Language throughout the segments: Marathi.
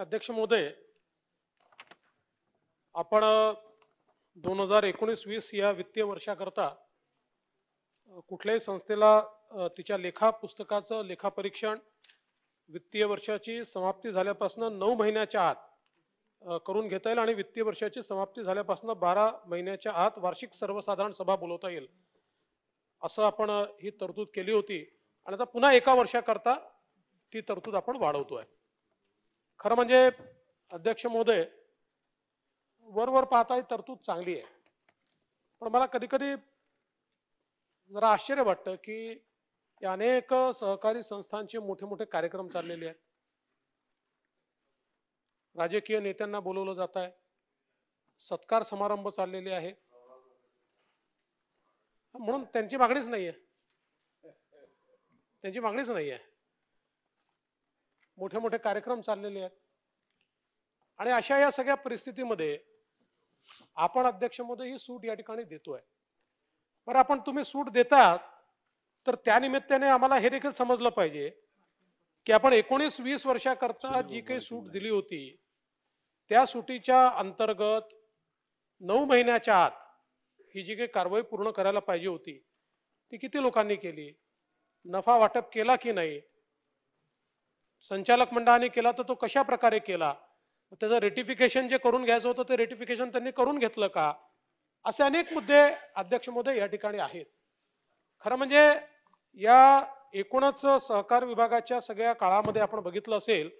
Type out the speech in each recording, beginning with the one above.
अध्यक्ष महोदय आपण दोन हजार एकोणीस वीस या वित्तीय वर्षाकरता कुठल्याही संस्थेला तिच्या लेखा पुस्तकाचं लेखापरीक्षण वित्तीय वर्षाची समाप्ती झाल्यापासून नऊ महिन्याच्या आत करून घेता येईल आणि वित्तीय वर्षाची समाप्ती झाल्यापासून बारा महिन्याच्या आत वार्षिक सर्वसाधारण सभा बोलवता येईल असं आपण ही तरतूद केली होती आणि आता पुन्हा एका वर्षाकरता ती तरतूद आपण वाढवतो खरं म्हणजे अध्यक्ष महोदय वरवर पाहता ही तरतूद चांगली आहे पण मला कधी कधी जरा आश्चर्य वाटतं की अनेक सहकारी संस्थांचे मोठे मोठे कार्यक्रम चाललेले आहेत राजकीय नेत्यांना बोलवलं जात आहे सत्कार समारंभ चाललेले आहे म्हणून त्यांची मागणीच नाही आहे त्यांची मागणीच नाही आहे मोठे मोठे कार्यक्रम चाललेले आहेत आणि अशा या सगळ्या परिस्थितीमध्ये आपण अध्यक्ष महोदय ही सूट या ठिकाणी देतोय बरं आपण तुम्ही सूट देतात तर त्यानिमित्ताने आम्हाला हे देखील समजलं पाहिजे की आपण एकोणीस वीस वर्षाकरता जी काही सूट दिली होती त्या सुटीच्या अंतर्गत नऊ महिन्याच्या आत ही जी काही कारवाई पूर्ण करायला पाहिजे होती ती किती लोकांनी केली नफा वाटप केला की नाही संचालक मंडळाने केला तर तो कशा प्रकारे केला त्याचं रेटिफिकेशन जे करून घ्यायचं होतं ते रेटिफिकेशन त्यांनी करून घेतलं का असे अनेक मुद्दे अध्यक्ष मोदय या ठिकाणी आहेत खरं म्हणजे या एकूणच सहकार विभागाच्या सगळ्या काळामध्ये आपण बघितलं असेल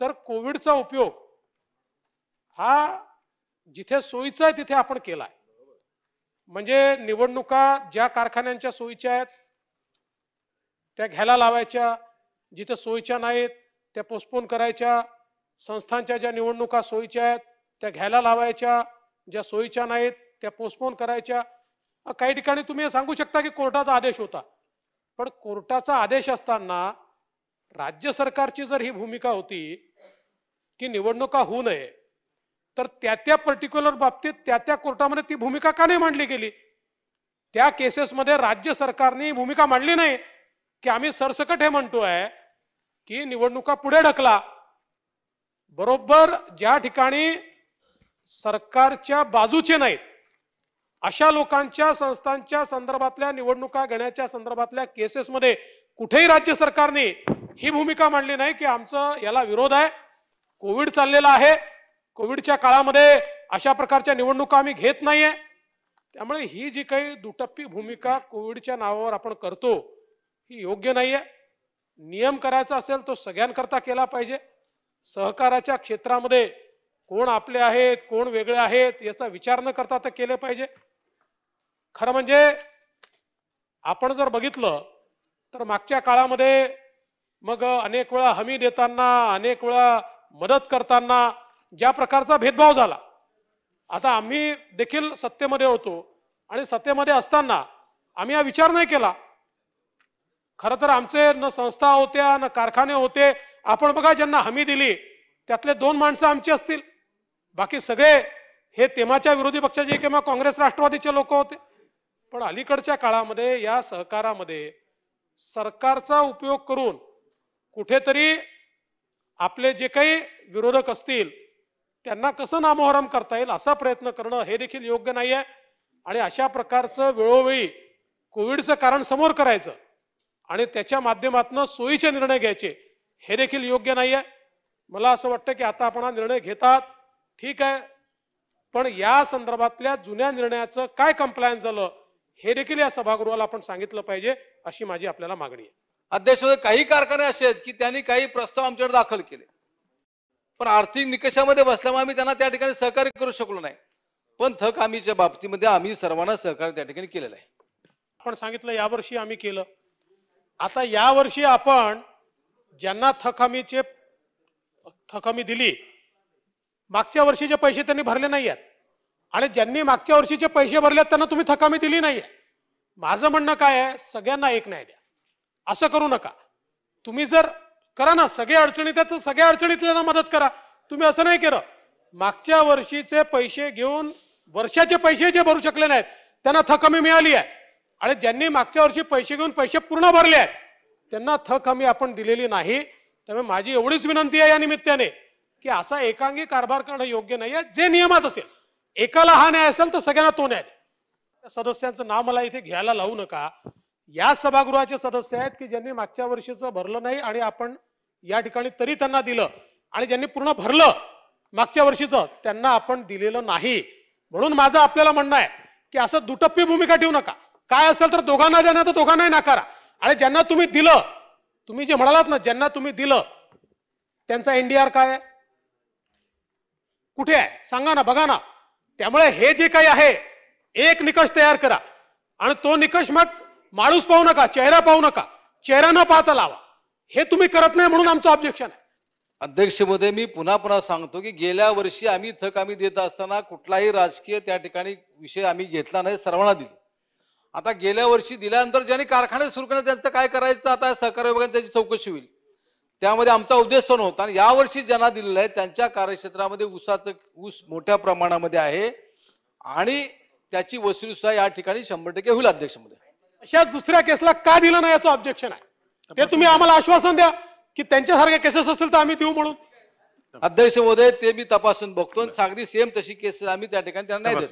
तर कोविडचा उपयोग हा जिथे सोयीचा आहे तिथे आपण केला आहे म्हणजे निवडणुका ज्या कारखान्यांच्या सोयीच्या आहेत त्या घ्यायला लावायच्या जिथं सोयीच्या नाहीत त्या पोस्टपोन करायच्या संस्थांच्या ज्या निवडणुका सोयीच्या आहेत त्या घ्यायला लावायच्या ज्या सोयीच्या नाहीत त्या पोस्टपोन करायच्या काही ठिकाणी तुम्ही सांगू शकता की कोर्टाचा आदेश होता पण कोर्टाचा आदेश असताना राज्य सरकारची जर ही भूमिका होती की निवडणुका होऊ नये तर त्या त्या पर्टिक्युलर बाबतीत त्या त्या कोर्टामध्ये ती भूमिका का नाही मांडली गेली त्या केसेसमध्ये राज्य सरकारने भूमिका मांडली नाही की आम्ही सरसकट हे म्हणतो आहे की निवडणुका पुढे ढकला बरोबर ज्या ठिकाणी सरकारच्या बाजूचे नाहीत अशा लोकांच्या संस्थांच्या संदर्भातल्या निवडणुका घेण्याच्या संदर्भातल्या केसेसमध्ये कुठेही राज्य सरकारने ही भूमिका मांडली नाही की आमचं याला विरोध आहे कोविड चाललेला आहे कोविडच्या काळामध्ये अशा प्रकारच्या निवडणुका आम्ही घेत नाहीये त्यामुळे ही जी काही दुटप्पी भूमिका कोविडच्या नावावर आपण करतो ही योग्य नाहीये नियम करायचा असेल तो सगळ्यांकरता केला पाहिजे सहकाराच्या क्षेत्रामध्ये कोण आपले आहेत कोण वेगळे आहेत याचा विचार न करता तर केले पाहिजे खरं म्हणजे आपण जर बघितलं तर मागच्या काळामध्ये मग अनेक वेळा हमी देताना अनेक वेळा मदत करताना ज्या प्रकारचा भेदभाव झाला आता आम्ही देखील सत्तेमध्ये होतो आणि सत्तेमध्ये असताना आम्ही हा विचार नाही केला खरं तर आमचे न संस्था होत्या न कारखाने होते आपण बघा ज्यांना हमी दिली त्यातले दोन माणसं आमची असतील बाकी सगळे हे तेमाच्या विरोधी पक्षाचे किंवा काँग्रेस राष्ट्रवादीचे लोक होते पण अलीकडच्या काळामध्ये या सहकारामध्ये सरकारचा उपयोग करून कुठेतरी आपले जे काही विरोधक असतील त्यांना कसं नामोहरम करता येईल असा प्रयत्न करणं हे देखील योग्य नाही आहे आणि अशा प्रकारचं वेळोवेळी कोविडचं कारण समोर करायचं आणि त्याच्या माध्यमातून सोयीचे निर्णय घ्यायचे हे देखील योग्य नाही आहे मला असं वाटतं की आता आपण हा निर्णय घेतात ठीक आहे पण या संदर्भातल्या जुन्या निर्णयाचं काय कंप्लायन्स झालं हे देखील या सभागृहाला आपण सांगितलं पाहिजे अशी माझी आपल्याला मागणी आहे अध्यक्ष काही कारखाने असे आहेत की त्यांनी काही प्रस्ताव आमच्याकडे दाखल केले पण आर्थिक निकषामध्ये बसल्यामुळे आम्ही त्यांना त्या ठिकाणी सहकार्य करू शकलो नाही पण थक हमीच्या बाबतीमध्ये आम्ही सर्वांना सहकार्य त्या ठिकाणी केलेलं आहे आपण सांगितलं यावर्षी आम्ही केलं आता या वर्षी आपण ज्यांना थकमीचे थकमी दिली मागच्या वर्षीचे पैसे त्यांनी भरले नाही आहेत आणि ज्यांनी मागच्या वर्षीचे पैसे भरले त्यांना तुम्ही थकामी दिली नाही आहे माझं म्हणणं काय आहे सगळ्यांना एक नाही द्या असं करू नका तुम्ही जर करा ना सगळ्या अडचणीत सगळ्या अडचणीतल्या मदत करा तुम्ही असं नाही केलं मागच्या वर्षीचे पैसे घेऊन वर्षाचे पैसे जे भरू शकले नाहीत त्यांना थकमी मिळाली आहे आणि ज्यांनी मागच्या वर्षी पैसे घेऊन पैसे पूर्ण भरले आहेत त्यांना थक हमी आपण दिलेली नाही त्यामुळे माझी एवढीच विनंती आहे या निमित्ताने की असा एकांगी कारभार करणं योग्य नाही आहे जे नियमात असेल एकाला हा न्याय असेल तर सगळ्यांना तो न्याय त्या सदस्यांचं नाव मला इथे घ्यायला लावू नका या सभागृहाचे सदस्य आहेत की ज्यांनी मागच्या वर्षीचं भरलं नाही आणि आपण या ठिकाणी तरी त्यांना दिलं आणि ज्यांनी पूर्ण भरलं मागच्या वर्षीचं त्यांना आपण दिलेलं नाही म्हणून माझं आपल्याला म्हणणं आहे की असं दुटप्पी भूमिका ठेवू नका काय असेल तर दोघांना देणं तर दोघांनाही नाकारा आणि ज्यांना तुम्ही दिलं तुम्ही जे म्हणालात ना ज्यांना तुम्ही दिलं त्यांचा एनडीआर काय आहे कुठे आहे सांगा ना बघा ना त्यामुळे हे जे काही आहे एक निकष तयार करा आणि तो निकष मग माणूस पाहू नका चेहरा पाहू नका चेहरा पाहता लावा हे तुम्ही करत नाही म्हणून आमचं ऑब्जेक्शन आहे अध्यक्ष मध्ये मी पुन्हा पुन्हा सांगतो की गेल्या वर्षी आम्ही थक आम्ही देत असताना कुठलाही राजकीय त्या ठिकाणी विषय आम्ही घेतला नाही सर्वांना दिली आता गेल्या वर्षी दिल्यानंतर ज्यांनी कारखाने सुरू केले त्यांचं काय करायचं आता सहकार विभागाने त्याची चौकशी होईल त्यामध्ये आमचा उद्देश तो नव्हता आणि यावर्षी ज्यांना दिलेलं आहे त्यांच्या कार्यक्षेत्रामध्ये ऊसाचं ऊस मोठ्या प्रमाणामध्ये आहे आणि त्याची वसुली सुद्धा या ठिकाणी शंभर टक्के होईल मध्ये अशा दुसऱ्या केसला का दिलं नाही याचं ऑब्जेक्शन आहे ते तुम्ही आम्हाला आश्वासन द्या की त्यांच्यासारख्या केसेस असेल तर आम्ही देऊ म्हणून अध्यक्ष महोदय ते मी तपासून बघतो आणि सागरी सेम तशी केसेस आम्ही त्या ठिकाणी त्यांना नाही